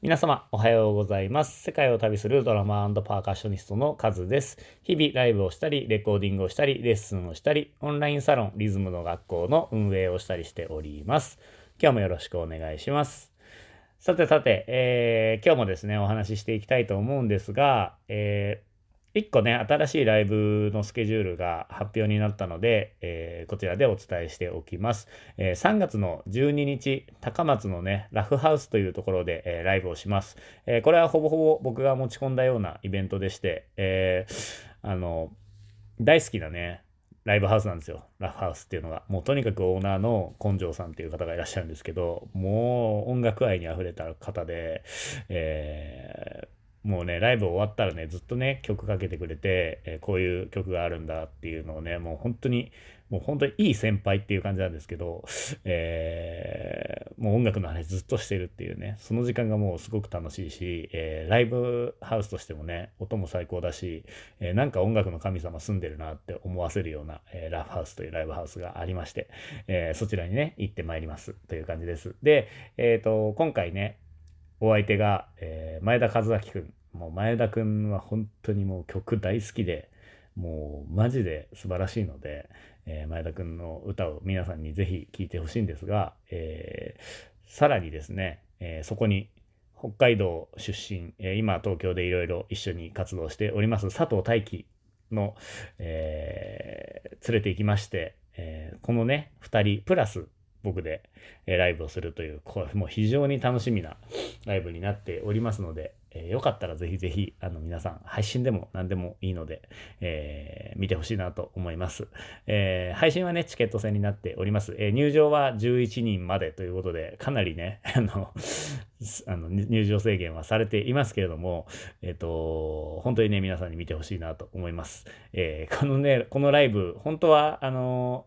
皆様、おはようございます。世界を旅するドラマパーカッショニストのカズです。日々ライブをしたり、レコーディングをしたり、レッスンをしたり、オンラインサロン、リズムの学校の運営をしたりしております。今日もよろしくお願いします。さてさて、えー、今日もですね、お話ししていきたいと思うんですが、えー1個ね、新しいライブのスケジュールが発表になったので、えー、こちらでお伝えしておきます。えー、3月の12日、高松のね、ラフハウスというところで、えー、ライブをします、えこれはほぼほぼ僕が持ち込んだようなイベントでして、えあの、大好きなね、ライブハウスなんですよ。ラフハウスっていうのが。もうとにかくオーナーの根性さんっていう方がいらっしゃるんですけど、もう音楽愛にあふれた方で、えーもうねライブ終わったらねずっとね曲かけてくれて、えー、こういう曲があるんだっていうのをねもう本当にもう本当にいい先輩っていう感じなんですけど、えー、もう音楽の話ずっとしてるっていうねその時間がもうすごく楽しいし、えー、ライブハウスとしてもね音も最高だし、えー、なんか音楽の神様住んでるなって思わせるような、えラフハウスというライブハウスがありまして、えそちらにね行ってまいりますという感じですで、えーと、今回ねお相手が、え前田和明くんもう前田君は本当にもう曲大好きで、もうマジで素晴らしいので、えー、前田君の歌を皆さんにぜひ聴いてほしいんですが、えー、さらにですね、えー、そこに北海道出身、え今東京でいろいろ一緒に活動しております佐藤大輝の、え連れて行きまして、えこのね、2人プラス僕で、えライブをするという、こもう非常に楽しみなライブになっておりますので、えー、よかったらぜひぜひ、あの、皆さん、配信でも何でもいいので、えー、見てほしいなと思います。えー、配信はね、チケット制になっております。え入場は11人までということで、かなりね、あの、あの入場制限はされていますけれども、えっ、と、本当にね、皆さんに見てほしいなと思います。えこのね、このライブ、本当は、あの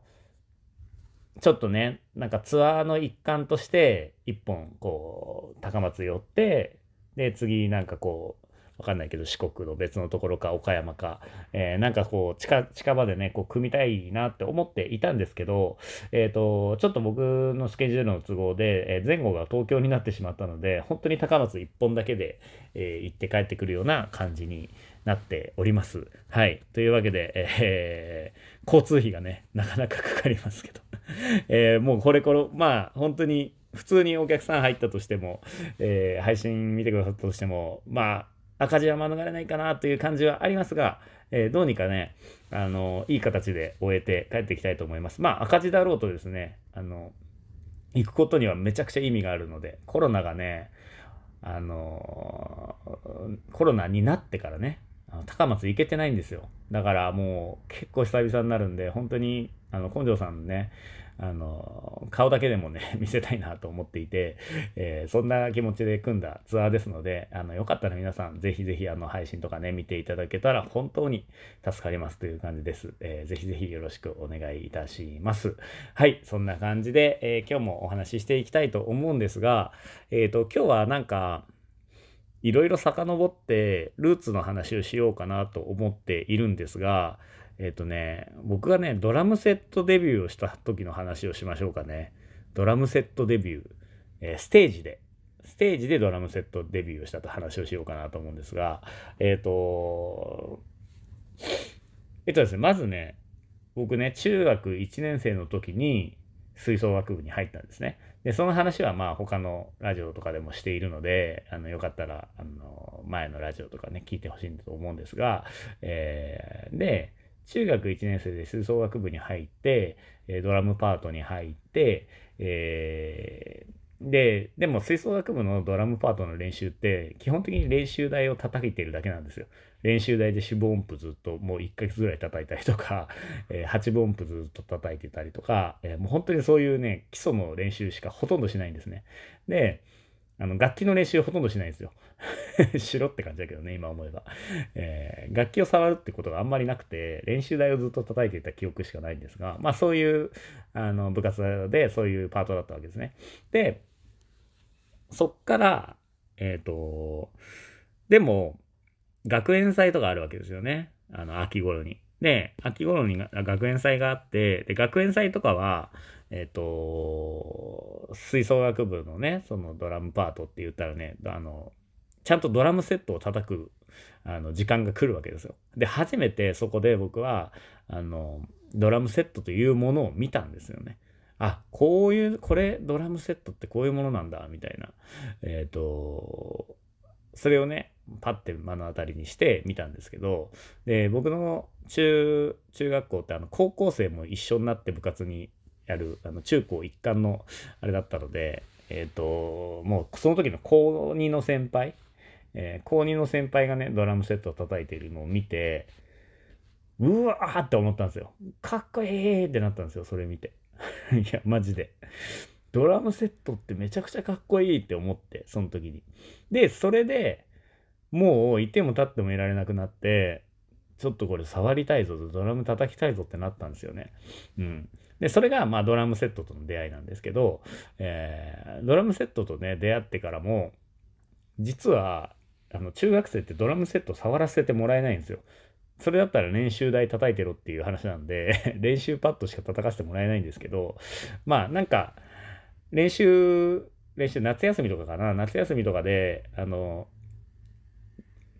ちょっとね、なんかツアーの一環として、一本、こう、高松寄って、で次なんかこう分かんないけど四国の別のところか岡山か、えー、なんかこう近近場でねこう組みたいなって思っていたんですけど、えーと、ちょっと僕のスケジュールの都合で、えー、前後が東京になってしまったので本当に高松1本だけで、えー、行って帰ってくるような感じになっております。はい。というわけで、えー、交通費がね、なかなかかかりますけど、えー、もうこれこれ、まあ、本当に普通にお客さん入ったとしても、えー、配信見てくださったとしても、まあ、赤字は免れないかなという感じはありますが、えー、どうにかね、あの、いい形で終えて帰っていきたいと思います。まあ、赤字だろうとですね、あの、行くことにはめちゃくちゃ意味があるので、コロナがね、あのコロナになってからね、高松行けてないんですよ。だからもう結構久々になるんで、本当に、あの、根性さんね、あの顔だけでもね 見せたいなと思っていて、えー、そんな気持ちで組んだツアーですのであのよかったら皆さんぜひぜひあの配信とかね見ていただけたら本当に助かりますという感じです、えー、ぜひぜひよろしくお願いいたしますはいそんな感じで、えー、今日もお話ししていきたいと思うんですがえっ、ー、と今日はなんかいろいろ遡ってルーツの話をしようかなと思っているんですがえっ、ー、とね、僕がね、ドラムセットデビューをした時の話をしましょうかね。ドラムセットデビュー、えー、ステージで、ステージでドラムセットデビューをしたと話をしようかなと思うんですが、えっ、ー、と、えっ、とですね、まずね、僕ね、中学1年生の時に吹奏楽部に入ったんですね。で、その話はまあ他のラジオとかでもしているので、あの、よかったら、あの、前のラジオとかね、聞いてほしいと思うんですが、えー、で、中学1年生で吹奏楽部に入って、えドラムパートに入って、えー、で、でも吹奏楽部のドラムパートの練習って、基本的に練習台を叩いてるだけなんですよ。練習台で四分音符ずっともう1ヶ月ぐらい叩いたりとか、えー、8分音符ずっと叩いてたりとか、えー、もう本当にそういうね、基礎の練習しかほとんどしないんですね。で、あの、楽器の練習ほとんどしないんですよ。しろって感じだけどね、今思えば。えー、楽器を触るってことがあんまりなくて、練習台をずっと叩いていた記憶しかないんですが、まあそういう、あの、部活でそういうパートだったわけですね。で、そっから、えっ、ー、と、でも、学園祭とかあるわけですよね。あの、秋頃に。で、秋頃に学園祭があって、で、学園祭とかは、えっ、ー、と、吹奏楽部のね、そのドラムパートって言ったらね、あの、ちゃんとドラムセットを叩く、あの、時間が来るわけですよ。で、初めてそこで僕は、あの、ドラムセットというものを見たんですよね。あ、こういう、これ、ドラムセットってこういうものなんだ、みたいな。えっ、ー、と、それをね、パッて目の当たりにして見たんですけどで僕の中中学校ってあの高校生も一緒になって部活にやるあの中高一貫のあれだったので、えーと、もうその時の高2の先輩、えー、高2の先輩がねドラムセットを叩いているのを見てうわーって思ったんですよかっこいいってなったんですよそれ見て いやマジでドラムセットってめちゃくちゃかっこいいって思ってその時にでそれでもういても立ってもいられなくなって、ちょっとこれ触りたいぞとドラム叩きたいぞってなったんですよね。うん。で、それがまあドラムセットとの出会いなんですけど、えー、ドラムセットとね、出会ってからも、実は、あの、中学生ってドラムセット触らせてもらえないんですよ。それだったら練習台叩いてろっていう話なんで 練習パッドしか叩かせてもらえないんですけど、まあなんか、練習、練習、夏休みとかかな、夏休みとかで、あの、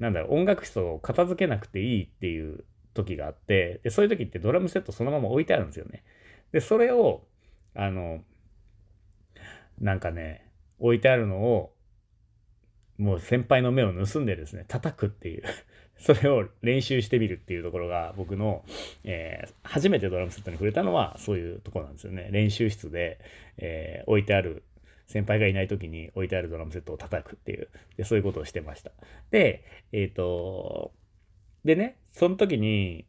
なんだ音楽室を片付けなくていいっていう時があって、で、そういう時ってドラムセットそのまま置いてあるんですよね。で、それを、あの、なんかね、置いてあるのを、もう先輩の目を盗んでですね、叩くっていう それを練習してみるっていうところが僕の、えー、初めてドラムセットに触れたのはそういうとこなんですよね。練習室で、えー、置いてある先輩がいない時に置いてあるドラムセットを叩くっていう、でそういうことをしてました。で、えっ、ー、と、でね、その時に、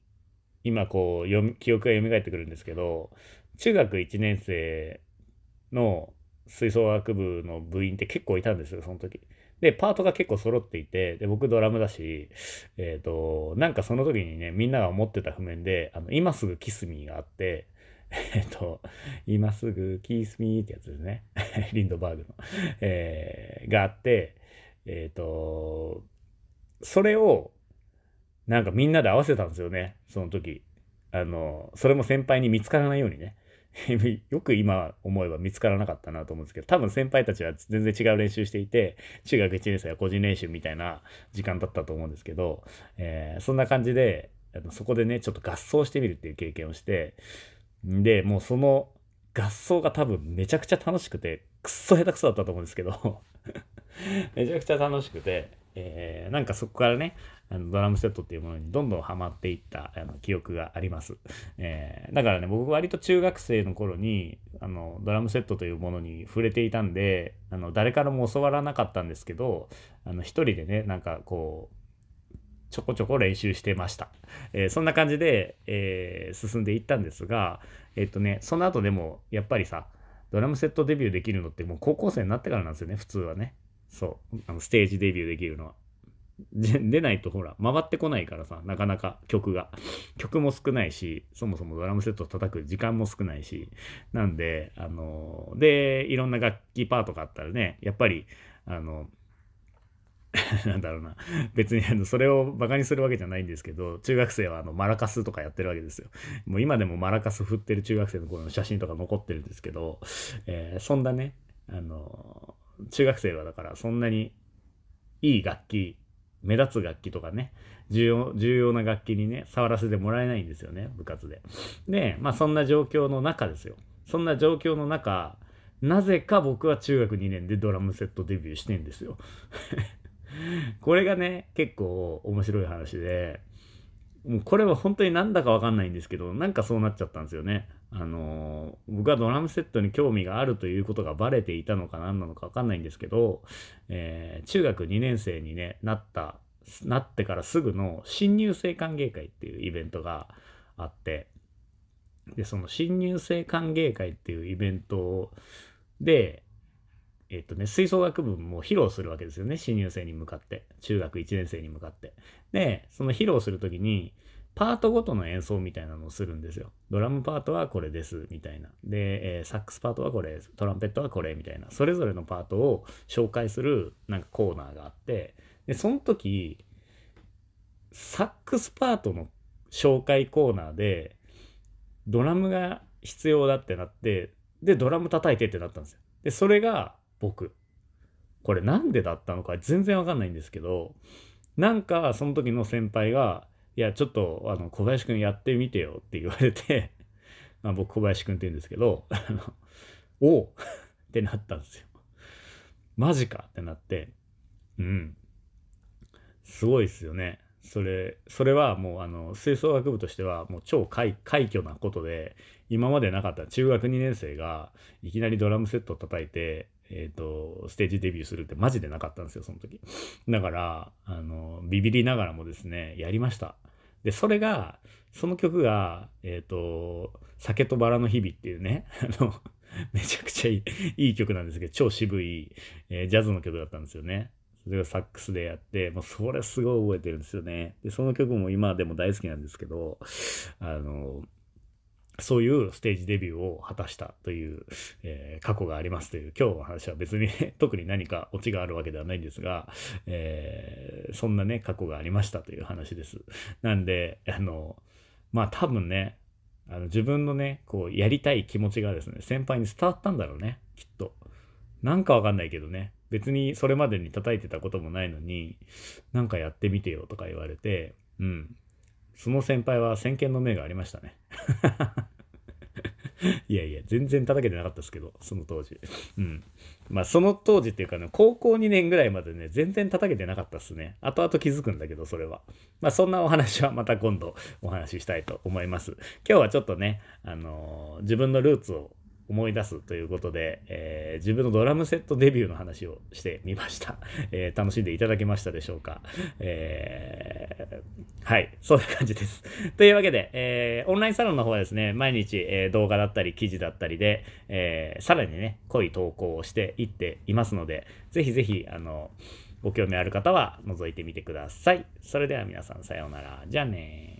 今こう記憶が蘇ってくるんですけど、中学1年生の吹奏楽部の部員って結構いたんですよ、その時。で、パートが結構揃っていて、で、僕ドラムだし、えっ、ー、と、なんかその時にね、みんなが思ってた譜面で、あの、今すぐキスミーがあって、えっ、ー、と、今すぐキスミーってやつですね。リンドバーグの、えー、があって、えっ、ー、と、それを、なんかみんなで合わせたんですよね、その時。あの、それも先輩に見つからないようにね。よく今思えば見つからなかったなと思うんですけど、多分先輩たちは全然違う練習していて、中学1年生は個人練習みたいな時間だったと思うんですけど、えー、そんな感じで、そこでね、ちょっと合奏してみるっていう経験をして、で、もうその合奏が多分めちゃくちゃ楽しくて、くっそ下手くそだったと思うんですけど めちゃくちゃ楽しくて、えー、なんかそこからね、あのドラムセットっていうものにどんどんハマっていったあの記憶があります、えー、だからね、僕割と中学生の頃にあのドラムセットというものに触れていたんで、あの誰からも教わらなかったんですけど、あの一人でね、なんかこう、ちょこちょこ練習してました。えー、そんな感じで、えー、進んでいったんですが、えっ、とね、その後でもやっぱりさ、ドラムセットデビューできるのってもう高校生になってからなんですよね、普通はね。そう、あのステージデビューできるのは。出ないとほら、回ってこないからさ、なかなか曲が。曲も少ないし、そもそもドラムセット叩く時間も少ないし。なんで、あのー、で、いろんな楽器パートがあったらね、やっぱり、あのー なんだろうな別にあのそれをバカにするわけじゃないんですけど中学生はあのマラカスとかやってるわけですよもう今でもマラカス振ってる中学生の頃の写真とか残ってるんですけど、えー、そんなねあの中学生はだからそんなにいい楽器目立つ楽器とかね重要重要な楽器にね触らせてもらえないんですよね部活ででまあそんな状況の中ですよそんな状況の中なぜか僕は中学2年でドラムセットデビューしてんですよこれがね、結構面白い話で、もうこれは本当になんだかわかんないんですけど、なんかそうなっちゃったんですよね。あのー、僕はドラムセットに興味があるということがバレていたのか何なのかわかんないんですけど、えー、中学2年生に、ね、なった、なってからすぐの新入生歓迎会っていうイベントがあって、で、その新入生歓迎会っていうイベントで、えっとね、吹奏楽部も披露するわけですよね。新入生に向かって。中学1年生に向かって。で、その披露するときに、パートごとの演奏みたいなのをするんですよ。ドラムパートはこれです、みたいな。で、えー、サックスパートはこれ、トランペットはこれ、みたいな。それぞれのパートを紹介する、なんかコーナーがあって、で、その時、サックスパートの紹介コーナーで、ドラムが必要だってなって、で、ドラム叩いてってなったんですよ。で、それが、僕。これなんでだったのか全然わかんないんですけど、なんかその時の先輩が、いや、ちょっとあの小林くんやってみてよって言われて まあ、僕小林くんって言うんですけど、あの、おってなったんですよ。マジかってなって、うん。すごいですよね。それ、それはもうあの、吹奏楽部としてはもう超快挙なことで、今までなかった中学2年生がいきなりドラムセット叩いて、えっ、ー、と、ステージデビューするってマジでなかったんですよ、その時。だから、あの、ビビりながらもですね、やりました。で、それが、その曲が、えっ、ー、と、酒とバラの日々っていうね、あの、めちゃくちゃいいいい曲なんですけど、超渋い、えー、ジャズの曲だったんですよね。それがサックスでやって、もうそれすごい覚えてるんですよね。で、その曲も今でも大好きなんですけど、あの、そういうステージデビューを果たしたという、えー、過去がありますという、今日の話は別に 特に何かオチがあるわけではないんですが、えー、そんなね、過去がありましたという話です。なんで、あの、まあ多分ね、あの自分のね、こう、やりたい気持ちがですね、先輩に伝わったんだろうね、きっと。なんかわかんないけどね、別にそれまでに叩いてたこともないのに、なんかやってみてよとか言われて、うん。その先輩は先見の明がありましたね。いやいや、全然叩けてなかったですけど、その当時。うん。まあ、その当時っていうかね、高校2年ぐらいまでね、全然叩けてなかったっすね。後々気づくんだけど、それは。まあ、そんなお話はまた今度お話ししたいと思います。今日はちょっとね、あのー、自分のルーツを思い出すということで、えー、自分のドラムセットデビューの話をしてみました。えー、楽しんでいただけましたでしょうか。えー、はい、そんな感じです。というわけで、えオンラインサロンの方はですね、毎日、え動画だったり記事だったりで、えさらにね、濃い投稿をしていっていますので、ぜひぜひ、あの、ご興味ある方は覗いてみてください。それでは皆さんさようなら。じゃあね